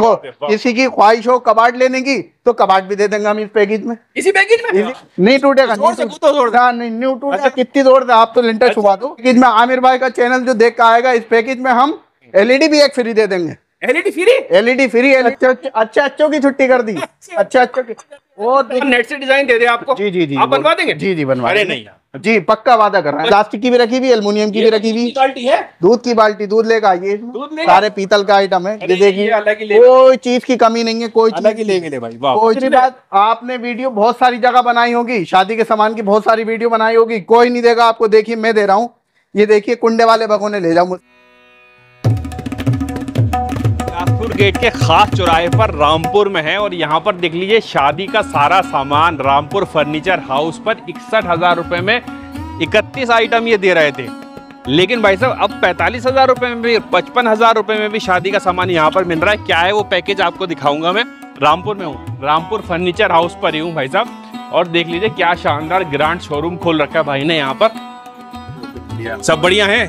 देखो किसी की ख्वाहिश हो कबाड़ लेने की तो कबाड़ भी दे देंगे हम इस पैकेज में इसी पैकेज में नहीं टूटेगा न्यू टूटेगा अच्छा। कितनी जोर दे आप तो लिंटर अच्छा। छुपा दो में आमिर भाई का चैनल जो देख कर आएगा इस पैकेज में हम एलईडी भी एक फ्री दे देंगे एलईडी फ्री एलईडी फ्री अच्छा, अच्छे अच्छों की छुट्टी कर दी अच्छे अच्छों की और नेट से डिजाइन दे दे आपको जी जी जी बनवा देंगे जी जी बनवा अरे नहीं जी पक्का वादा कर रहा है प्लास्टिक की भी रखी हुई अल्मोनियम की भी रखी हुई बाल्टी है दूध की बाल्टी दूध लेकर आइए सारे पीतल का आइटम है ये देखिए कोई चीज की कमी नहीं है कोई चीज की लेंगे ले भाई कोई चीज बात आपने वीडियो बहुत सारी जगह बनाई होगी शादी के सामान की बहुत सारी वीडियो बनाई होगी कोई नहीं देगा आपको देखिए मैं दे रहा हूँ ये देखिए कुंडे वाले भगवने ले जाऊ मुझे गेट के खास चौराहे पर रामपुर में है और यहाँ पर देख लीजिए शादी का सारा सामान रामपुर फर्नीचर हाउस पर इकसठ हजार रुपए में इकतीस आइटम ये दे रहे थे लेकिन भाई साहब अब पैंतालीस हजार रुपए में भी पचपन हजार रुपए में भी शादी का सामान यहाँ पर मिल रहा है क्या है वो पैकेज आपको दिखाऊंगा मैं रामपुर में हूँ रामपुर फर्नीचर हाउस पर ही हूँ भाई साहब और देख लीजिए क्या शानदार ग्रांड शोरूम खोल रखा है भाई ने यहाँ पर सब बढ़िया है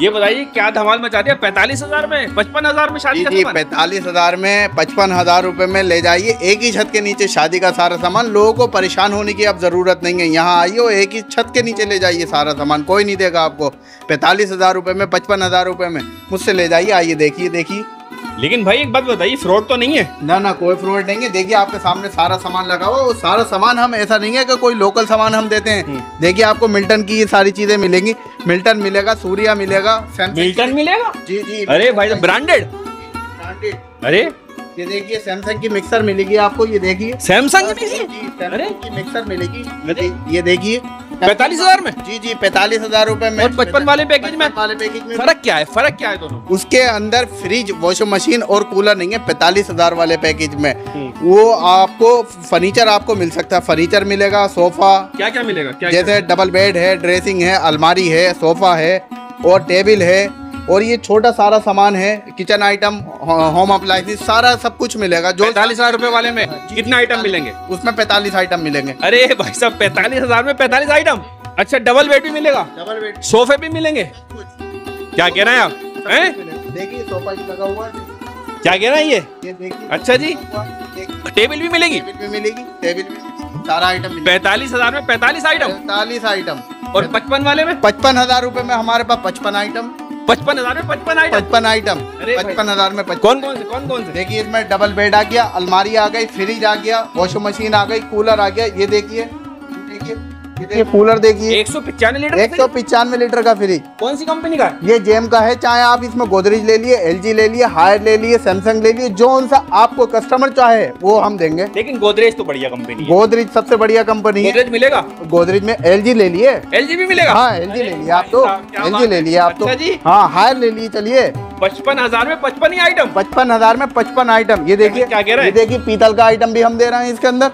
ये बताइए क्या धमाल मचा दिया पैतालीस हजार में पचपन हजार में शादी जी, पैतालीस हजार में पचपन हजार रूपए में ले जाइए एक ही छत के नीचे शादी का सारा सामान लोगों को परेशान होने की अब जरूरत नहीं है यहाँ आइयो एक ही छत के नीचे ले जाइए सारा सामान कोई नहीं देगा आपको पैतालीस हजार रूपए में पचपन हजार रूपए में मुझसे ले जाइए आइए देखिए देखिए लेकिन भाई एक बात बताइए फ्रॉड तो नहीं है ना ना कोई फ्रॉड नहीं है देखिए आपके सामने सारा सामान लगा हुआ वो सारा सामान हम ऐसा नहीं है कि कोई लोकल सामान हम देते हैं हम्म। देखिए आपको मिल्टन की ये सारी चीजें मिलेंगी मिल्टन मिलेगा सूर्या मिलेगा मिल्टन मिलेगा जी जी अरे भाई ब्रांडेड तो ब्रांडेड अरे ये देखिए सैमसंग की मिक्सर मिलेगी आपको ये देखिए सैमसंग की मिक्सर मिलेगी ये देखिए पैतालीस हजार में जी जी पैतालीस हजार रूपए में और बचपन वाले पैकेज में वाले पैकेज में फर्क क्या है फर्क क्या है दोनों उसके अंदर फ्रिज वॉशिंग मशीन और कूलर नहीं है पैतालीस हजार वाले पैकेज में हम्म। वो आपको फर्नीचर आपको मिल सकता है फर्नीचर मिलेगा सोफा क्या क्या मिलेगा क्या जैसे डबल बेड है ड्रेसिंग है अलमारी है सोफा है और टेबल है और ये छोटा सारा सामान है किचन आइटम होम अप्लायंसेस सारा सब कुछ मिलेगा जो चालीस हजार रूपए वाले में हाँ, कितने आइटम मिलेंगे उसमें पैतालीस आइटम मिलेंगे अरे भाई साहब पैंतालीस हजार में पैंतालीस आइटम अच्छा डबल बेड भी मिलेगा डबल बेड सोफे भी मिलेंगे क्या कह रहे हैं आप देखिए सोफा लगा हुआ क्या कह रहे हैं ये, अच्छा जी टेबल भी मिलेगी मिलेगी टेबल सारा आइटम पैतालीस हजार में पैतालीस आइटम पैंतालीस आइटम और पचपन वाले में पचपन हजार रूपए में हमारे पास पचपन आइटम पचपन हजार में पचपन आइटम पचपन आइटम पचपन हजार में कौन कौन से कौन कौन से देखिए इसमें डबल बेड आ गया अलमारी आ गई फ्रिज आ गया वॉशिंग मशीन आ गई कूलर आ गया ये देखिए देखिए ये कूलर देखिए एक सौ पिचानवे लीटर एक सौ पिचानवे लीटर का फ्री कौन सी कंपनी का ये जेम का है चाहे आप इसमें गोदरेज ले लिए एलजी ले लिए हायर ले लिए सैमसंग ले लिए जो सा आपको कस्टमर चाहे वो हम देंगे लेकिन गोदरेज तो बढ़िया कंपनी गोदरेज सबसे बढ़िया कंपनी है गोदरेज मिलेगा गोदरेज में एल ले लिए एल भी मिलेगा हाँ एल ले लिए आप तो एल ले लिए आप तो अच्छा हाँ हायर ले लिए चलिए पचपन हजार में पचपन ही आइटम पचपन हजार में पचपन आइटम ये देखिए क्या कह रहे हैं देखिए पीतल का आइटम भी हम दे रहे हैं इसके अंदर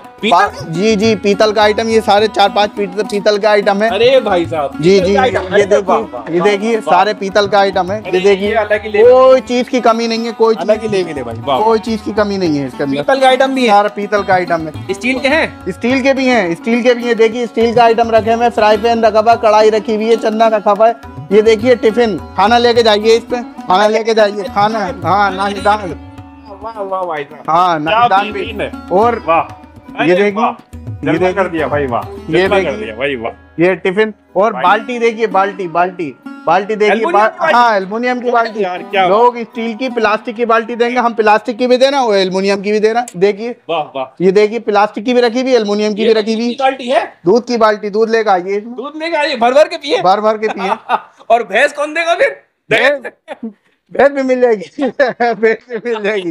जी जी पीतल का आइटम ये सारे चार पाँच पीतल का आइटम है अरे भाई साहब जी जी ये देखिए ये देखिए सारे पीतल का आइटम है ये देखिए कोई चीज की कमी नहीं है कोई कोई चीज की कमी नहीं है इसके अंदर पीतल का आइटम भी है सारा पीतल का आइटम है स्टील के है स्टील के भी है स्टील के भी है देखिए स्टील का आइटम रखे हुए फ्राई पैन रखा हुआ कढ़ाई रखी हुई है चंदा रखा हुआ है ये देखिए टिफिन खाना लेके जाइए इस पे खाना लेके जाइए खाना हाँ हाँ भी और ये देखिए ये कर दिया भाई वाह ये भाई वाह ये टिफिन और बाल्टी देखिए बाल्टी बाल्टी बाल्टी देखिए हाँ की बाल्टी लोग स्टील की प्लास्टिक की बाल्टी देंगे हम प्लास्टिक की भी देना और एल्मोनियम की भी देना देखिए ये देखिए प्लास्टिक की भी रखी हुई एल्मोनियम की भी रखी हुई बाल्टी है दूध की बाल्टी दूध लेकर आइए दूध लेकर आइए भर भर के पिए भर भर के पिए और भैंस कौन देगा फिर भैंस भी मिल जाएगी भैंस भी मिल जाएगी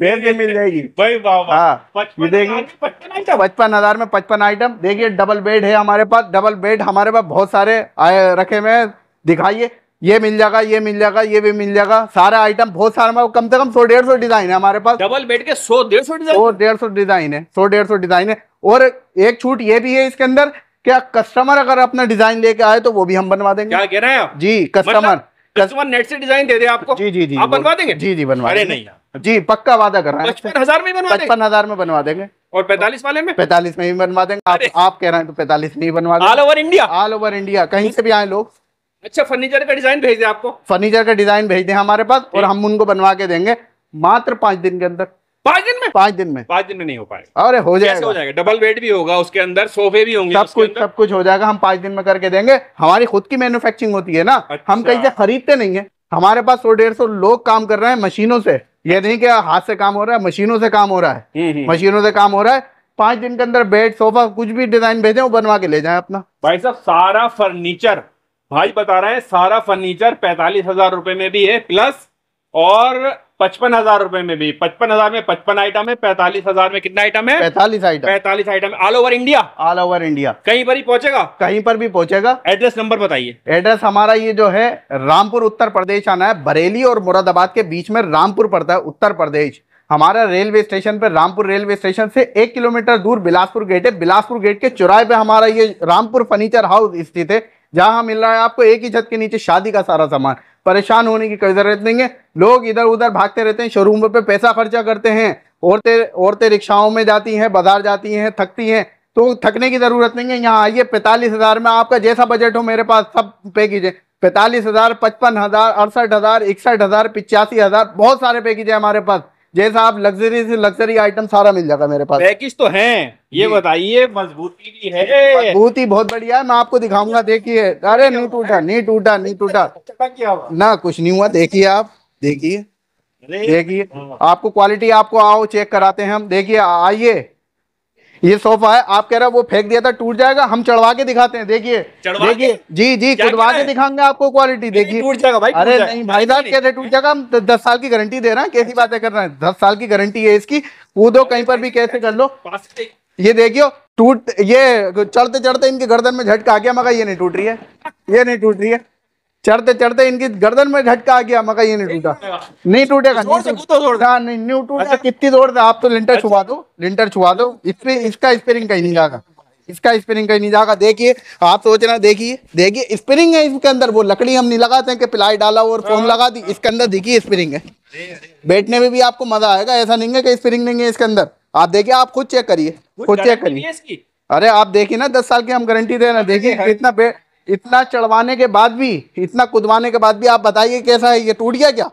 भैंस भी मिल जाएगी भाई हाँ ये देखिए पचपन हजार में पचपन आइटम देखिए डबल बेड है हमारे पास डबल बेड हमारे पास बहुत सारे आए रखे हुए हैं दिखाइए ये मिल जाएगा ये मिल जाएगा ये भी मिल जाएगा सारा आइटम बहुत सारा कम से कम सौ डेढ़ सौ डिजाइन है हमारे पास डबल बेड के सौ डेढ़ सौ डिजाइन सौ डेढ़ सौ डिजाइन है सौ डेढ़ सौ डिजाइन है और एक छूट ये भी है इसके अंदर क्या कस्टमर अगर अपना डिजाइन लेके आए तो वो भी हम बनवा देंगे क्या कह रहे हैं जी कस्टमर मतलब कस्टमर नेट से डिजाइन दे दे आपको जी जी जी आप बनवा देंगे जी जी बनवा अरे नहीं जी पक्का वादा कर रहे हैं पचपन हजार में बनवा पचपन हजार में बनवा देंगे और पैतालीस वाले में पैतालीस में भी बनवा देंगे आप आप कह रहे हैं तो पैतालीस में ही बनवा all over India all over India कहीं से भी आए लोग अच्छा फर्नीचर का डिजाइन भेज दे आपको फर्नीचर का डिजाइन भेज दे हमारे पास और हम उनको बनवा के देंगे मात्र पांच दिन के अंदर पांच दिन में पांच दिन में पांच दिन में नहीं हो पाएगा अरे हो जाएगा हो जाएगा डबल बेड भी होगा उसके अंदर सोफे भी होंगे सब कुछ सब कुछ हो जाएगा हम पांच दिन में करके देंगे हमारी खुद की मैन्युफैक्चरिंग होती है ना अच्छा। हम कहीं से खरीदते नहीं है हमारे पास सौ डेढ़ सौ लोग काम कर रहे हैं मशीनों से ये नहीं की हाथ से काम हो रहा है मशीनों से काम हो रहा है हम्म, हम्म। मशीनों से काम हो रहा है पांच दिन के अंदर बेड सोफा कुछ भी डिजाइन भेजे वो बनवा के ले जाए अपना भाई साहब सारा फर्नीचर भाई बता रहे हैं सारा फर्नीचर पैतालीस हजार रुपए में भी है प्लस और पचपन हजार रुपए में भी पचपन हजार में पचपन आइटम है पैंतालीस हजार में कितना आइटम है पैंतालीस आइटम पैंतालीस item all over India all over India कहीं पर ही पहुंचेगा कहीं पर भी पहुंचेगा एड्रेस नंबर बताइए एड्रेस हमारा ये जो है रामपुर उत्तर प्रदेश आना है बरेली और मुरादाबाद के बीच में रामपुर पड़ता है उत्तर प्रदेश हमारा रेलवे स्टेशन पर रामपुर रेलवे स्टेशन से एक किलोमीटर दूर बिलासपुर गेट है बिलासपुर गेट के चौराहे पे हमारा ये रामपुर फर्नीचर हाउस स्थित है जहां मिल रहा है आपको एक ही छत के नीचे शादी का सारा सामान परेशान होने की कोई ज़रूरत नहीं है लोग इधर उधर भागते रहते हैं शोरूम पे पैसा खर्चा करते हैं औरतें औरतें रिक्शाओं में जाती हैं बाजार जाती हैं थकती हैं तो थकने की ज़रूरत नहीं है यहाँ आइए पैंतालीस हज़ार में आपका जैसा बजट हो मेरे पास सब पे कीजिए पैंतालीस हज़ार पचपन हज़ार अड़सठ हज़ार इकसठ हज़ार पिचासी हज़ार बहुत सारे पैकेज है हमारे पास जैसा आप लग्जरी से लग्जरी आइटम सारा मिल जाएगा मेरे पास पैकेज तो है ये बताइए मजबूती भी है मजबूती बहुत बढ़िया है मैं आपको दिखाऊंगा देखिए अरे नहीं टूटा नहीं टूटा नहीं टूटा ना कुछ नहीं हुआ देखिए आप देखिए देखिए हाँ। आपको क्वालिटी आपको आओ चेक कराते हैं हम देखिए आइए ये सोफा है आप कह रहे वो फेंक दिया था टूट जाएगा हम चढ़वा के दिखाते हैं देखिए देखिए जी जी चढ़वा के दिखाएंगे आपको क्वालिटी देखिए टूट जाएगा भाई अरे नहीं भाई साहब कैसे टूट जाएगा हम दस साल की गारंटी दे रहे हैं कैसी बातें कर रहे हैं दस साल की गारंटी है इसकी कूदो कहीं पर भी कैसे कर लो ये देखियो टूट ये चढ़ते चढ़ते इनके गर्दन में झटका आ गया मगर ये नहीं टूट रही है ये नहीं टूट रही है चढ़ते चढ़ते इनकी गर्दन में झटका आ गया मगर ये नहीं टूटा नहीं टूटेगा नहीं टूटा हाँ, अच्छा। कितनी जोर था आप तो लिंटर अच्छा। छुपा दो लिंटर छुपा दो इसका स्पेरिंग कहीं नहीं जाएगा इसका स्पिनिंग कहीं नहीं जाएगा देखिए आप सोच रहे देखिए देखिए स्पिनिंग है इसके अंदर वो लकड़ी हम नहीं लगाते हैं कि प्लाई डाला और फोम हाँ। लगा दी इसके अंदर देखिए स्पिनिंग है बैठने में भी आपको मजा आएगा ऐसा नहीं है कि स्पिनिंग नहीं है इसके अंदर आप देखिए आप खुद चेक करिए खुद चेक करिए अरे आप देखिए ना दस साल की हम गारंटी दे रहे हैं देखिए कितना इतना चढ़वाने के बाद भी इतना कुदवाने के बाद भी आप बताइए कैसा है ये टूट गया क्या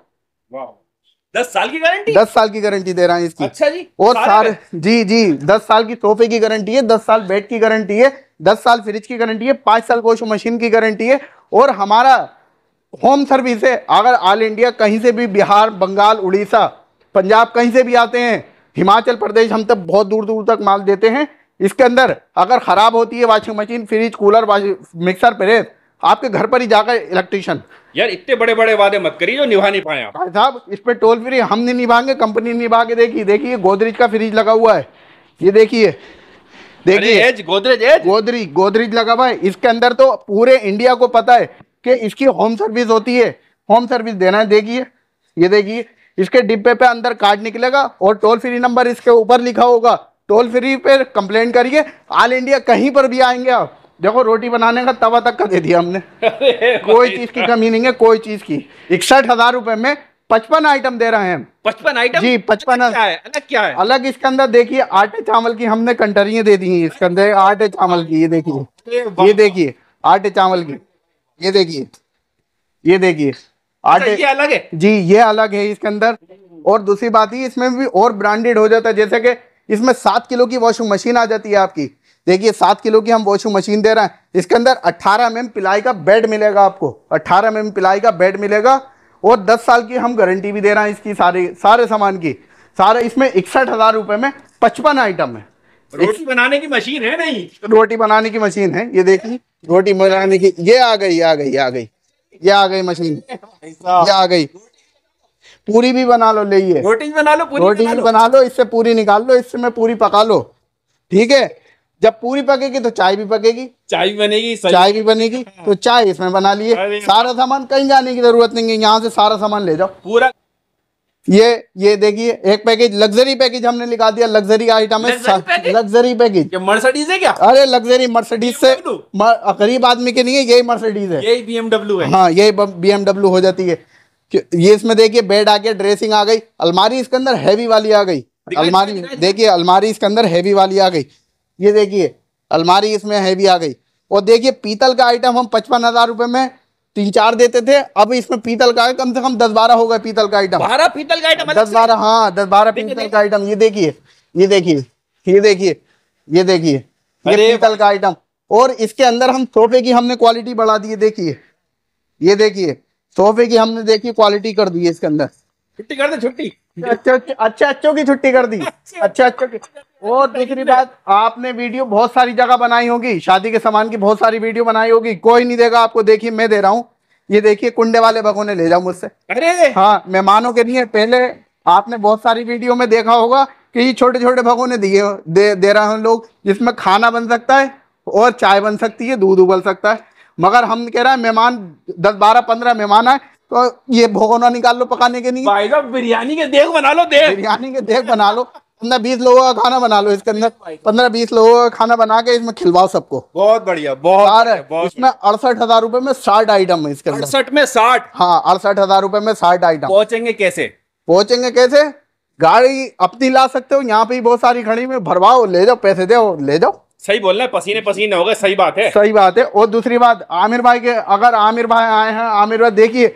दस साल की गारंटी दस साल की गारंटी दे रहा है इसकी अच्छा जी और सारे जी जी दस साल की सोफे की गारंटी है दस साल बेड की गारंटी है दस साल फ्रिज की गारंटी है पांच साल वॉशिंग मशीन की गारंटी है और हमारा होम सर्विस है अगर ऑल इंडिया कहीं से भी बिहार बंगाल उड़ीसा पंजाब कहीं से भी आते हैं हिमाचल प्रदेश हम तक बहुत दूर दूर तक माल देते हैं इसके अंदर अगर ख़राब होती है washing machine fridge cooler mixer press आपके घर पर ही जाकर इलेक्ट्रिशियन यार इतने बड़े बड़े वादे मत करिए जो निभा नहीं पाए भाई साहब इस पर टोल फ्री हम नहीं निभाएंगे कंपनी निभा के देखिए देखिए गोदरेज का फ्रिज लगा हुआ है ये देखिए देखिए गोदरेज एज गोदरेज गोदरेज लगा हुआ है इसके अंदर तो पूरे इंडिया को पता है कि इसकी होम सर्विस होती है होम सर्विस देना है देखिए ये देखिए इसके डिब्बे पे अंदर कार्ड निकलेगा और टोल फ्री नंबर इसके ऊपर लिखा होगा टोल फ्री पे कंप्लेंट करिए ऑल इंडिया कहीं पर भी आएंगे आप देखो रोटी बनाने का तवा तक का दे दिया हमने कोई चीज़ की कमी नहीं है कोई चीज़ की इकसठ हज़ार रुपए में पचपन आइटम दे रहे हैं पचपन आइटम जी पचपन अलग क्या है अलग क्या है अलग इसके अंदर देखिए आटे चावल की हमने कंटरिया दे दी है इसके अंदर आटे चावल की ये देखिए ये देखिए आटे चावल की ये देखिए ये देखिए अच्छा, आटे ये अलग है जी ये अलग है इसके अंदर और दूसरी बात ही इसमें भी और ब्रांडेड हो जाता है जैसे कि इसमें सात किलो की वॉशिंग मशीन आ जाती है आपकी देखिए सात किलो की हम वॉशिंग मशीन दे रहे हैं इसके अंदर अट्ठारह एम पिलाई का बेड मिलेगा आपको अट्ठारह एम पिलाई का बेड मिलेगा और दस साल की हम गारंटी भी दे रहे हैं इसकी सारे सारे सामान की सारे इसमें इकसठ हज़ार रुपए में पचपन आइटम है रोटी बनाने की मशीन है नहीं रोटी बनाने की मशीन है ये देखिए रोटी बनाने की ये आ गई आ गई आ गई ये आ गई मशीन ये आ गई पूरी भी बना लो ले ये रोटी बना लो पूरी रोटी भी बना लो इससे पूरी निकाल लो इससे मैं पूरी पका लो ठीक है जब पूरी पकेगी तो चाय भी पकेगी चाय भी बनेगी चाय भी बनेगी तो चाय इसमें बना लिए सारा सामान कहीं जाने की जरूरत नहीं है यहाँ से सारा सामान ले जाओ पूरा ये ये देखिए एक पैकेज लग्जरी पैकेज हमने लिखा दिया लग्जरी आइटम है लग्जरी पैकेज मर्सिडीज है क्या अरे लग्जरी मर्सिडीज से गरीब आदमी के नहीं है यही मर्सिडीज है यही बीएमडब्ल्यू है हाँ यही बीएमडब्ल्यू हो जाती है ये इसमें देखिए बेड आ गया ड्रेसिंग आ गई अलमारी इसके अंदर हैवी वाली आ गई अलमारी देखिए अलमारी इसके अंदर हैवी वाली आ गई ये देखिए अलमारी इसमें हैवी आ गई और देखिए पीतल का आइटम हम पचपन हजार रुपये में तीन चार देते थे अब इसमें पीतल का कम से कम दस बारह हो गए पीतल का आइटम बारह पीतल का आइटम दस बारह हाँ दस बारह पीतल का आइटम ये देखिए ये देखिए ये देखिए ये देखिए ये पीतल का आइटम और इसके अंदर हम सोफे की हमने क्वालिटी बढ़ा दी है देखिए ये देखिए सोफे की हमने देखी क्वालिटी कर दी है इसके अंदर छुट्टी कर दे छुट्टी अच्छे अच्छे अच्छों की छुट्टी कर दी अच्छे अच्छों की और दूसरी बात आपने वीडियो बहुत सारी जगह बनाई होगी शादी के सामान की बहुत सारी वीडियो बनाई होगी कोई नहीं देगा आपको देखिए मैं दे रहा हूँ ये देखिए कुंडे वाले भगोने ले जाओ मुझसे अरे हाँ मेहमानों के लिए पहले आपने बहुत सारी वीडियो में देखा होगा कि ये छोटे छोटे भगोने दिए दे दे रहे हैं लोग जिसमें खाना बन सकता है और चाय बन सकती है दूध उबल सकता है मगर हम कह रहे हैं मेहमान दस बारह पंद्रह मेहमान आए तो ये भगोना निकाल लो पकाने के लिए भाई साहब बिरयानी के देख बना लो देख बिरयानी के देख बना लो पंद्रह बीस लोगों का खाना बना लो इसके अंदर पंद्रह बीस लोगों का खाना बना के इसमें खिलवाओ सबको बहुत बढ़िया बहुत सार बहुत इसमें अड़सठ हजार रूपए में साठ आइटम है इसके अंदर अड़सठ में साठ हाँ अड़सठ हजार रूपए में साठ आइटम पहुंचेंगे कैसे पहुंचेंगे कैसे गाड़ी अपनी ला सकते हो यहाँ पे बहुत सारी खड़ी में भरवाओ ले जाओ पैसे दो ले जाओ सही रहे हैं पसीने पसीने हो गए सही बात है सही बात है और दूसरी बात आमिर भाई के अगर आमिर भाई आए हैं आमिर भाई देखिए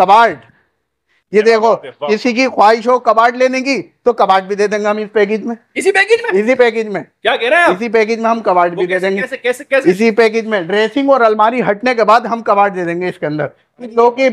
कबाड़ ये तो देखो किसी की ख्वाहिश हो कबाड़ लेने की तो कबाड़ भी दे देंगे हम इस पैकेज में इसी पैकेज में इसी पैकेज में क्या कह रहे हैं इसी पैकेज में हम कबाड़ भी दे देंगे कैसे कैसे कैसे इसी पैकेज में ड्रेसिंग और अलमारी हटने के बाद हम कबाड़ दे देंगे इसके अंदर कुछ की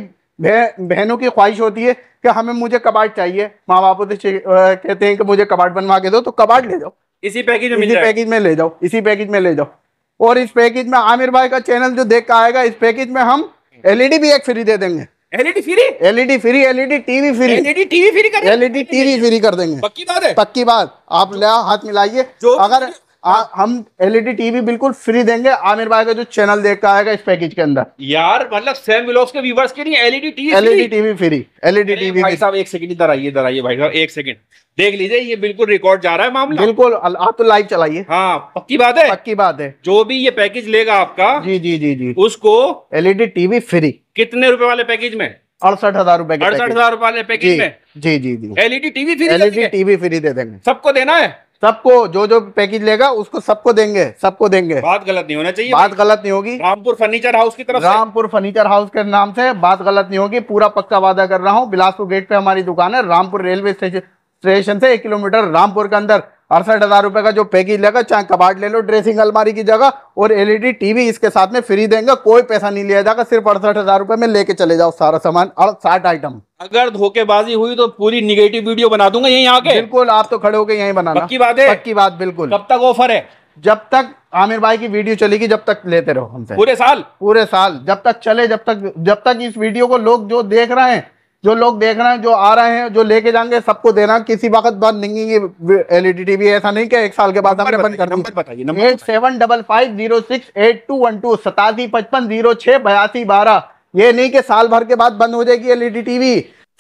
बहनों की ख्वाहिश होती है कि हमें मुझे कबाड़ चाहिए माँ बापों से कहते हैं कि मुझे कबाड़ बनवा के दो तो कबाड़ ले जाओ इसी पैकेज में इसी पैकेज में ले जाओ इसी पैकेज में ले जाओ और इस पैकेज में आमिर भाई का चैनल जो देख का आएगा इस पैकेज में हम एलईडी e भी एक फ्री दे देंगे LED free LED free LED TV free LED TV free कर एलईडी टीवी फ्री कर देंगे पक्की बात है पक्की बात आप ले हाथ मिलाइए अगर आ, हम एलईडी टीवी e बिल्कुल फ्री देंगे आमिर भाई का जो चैनल देख का आएगा इस पैकेज के अंदर यार मतलब सेम विलोस के व्यूवर्स के लिए LED TV LED TV free LED TV भाई साहब एक सेकंड इधर आइए इधर आइए भाई साहब एक सेकंड देख लीजिए ये बिल्कुल रिकॉर्ड जा रहा है मामला बिल्कुल आप तो लाइव चलाइए हाँ पक्की बात है पक्की बात है जो भी ये पैकेज लेगा आपका जी जी जी जी उसको एलईडी टीवी फ्री कितने रुपए वाले पैकेज में अड़सठ हजार रूपए अड़सठ हजार रूपए पैकेज में जी जी जी LED TV free LED TV free दे देंगे सबको देना है सबको जो जो पैकेज लेगा उसको सबको देंगे सबको देंगे बात गलत नहीं होना चाहिए बात गलत नहीं होगी रामपुर फर्नीचर हाउस की तरफ रामपुर फर्नीचर हाउस के नाम से बात गलत नहीं होगी पूरा पक्का वादा कर रहा हूँ बिलासपुर गेट पे हमारी दुकान है रामपुर रेलवे स्टेशन से एक किलोमीटर रामपुर के अंदर अड़सठ हज़ार रुपये का जो पैकेज लेगा चाहे कबाड़ ले लो ड्रेसिंग अलमारी की जगह और एलईडी टीवी इसके साथ में फ्री देंगे कोई पैसा नहीं लिया जाएगा सिर्फ अड़सठ हज़ार रुपये में लेके चले जाओ सारा सामान साठ आइटम अगर धोखेबाजी हुई तो पूरी निगेटिव वीडियो बना दूंगा यहीं आके बिल्कुल आप तो खड़े होकर यहीं बना पक्की बात है पक्की बात बिल्कुल कब तक ऑफर है जब तक आमिर भाई की वीडियो चलेगी जब तक लेते रहो हमसे पूरे साल पूरे साल जब तक चले जब तक जब तक इस वीडियो को लोग जो देख रहे हैं जो लोग देख रहे हैं जो आ रहे हैं जो लेके जाएंगे सबको देना किसी वक्त बंद नहीं है एलईडी टीवी ऐसा नहीं क्या एक साल के बाद हमने बंद कर नंबर बताइए eight seven double five zero six eight two one two सतासी पचपन जीरो छः बयासी बारह ये नहीं कि साल भर के बाद बंद हो जाएगी एलईडी टीवी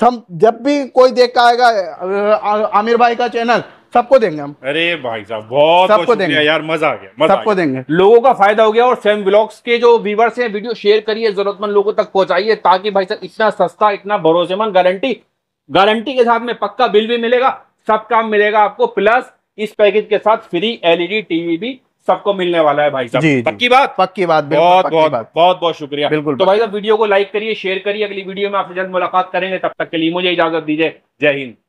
हम जब भी कोई देख का आएगा आमिर भाई का चैनल सबको देंगे हम अरे भाई साहब बहुत सबको देंगे यार मजा आ गया सबको देंगे लोगों का फायदा हो गया और सेम ब्लॉग्स के जो व्यूवर्स हैं वीडियो शेयर करिए जरूरतमंद लोगों तक पहुंचाइए ताकि भाई साहब इतना सस्ता इतना भरोसेमंद गारंटी गारंटी के साथ में पक्का बिल भी मिलेगा सब काम मिलेगा आपको प्लस इस पैकेज के साथ फ्री एलईडी टीवी भी सबको मिलने वाला है भाई साहब जी, जी पक्की बात पक्की बात बहुत बहुत बहुत बहुत शुक्रिया बिल्कुल तो भाई साहब वीडियो को लाइक करिए शेयर करिए अगली वीडियो में आपसे जल्द मुलाकात करेंगे तब तक के लिए मुझे इजाजत दीजिए जय हिंद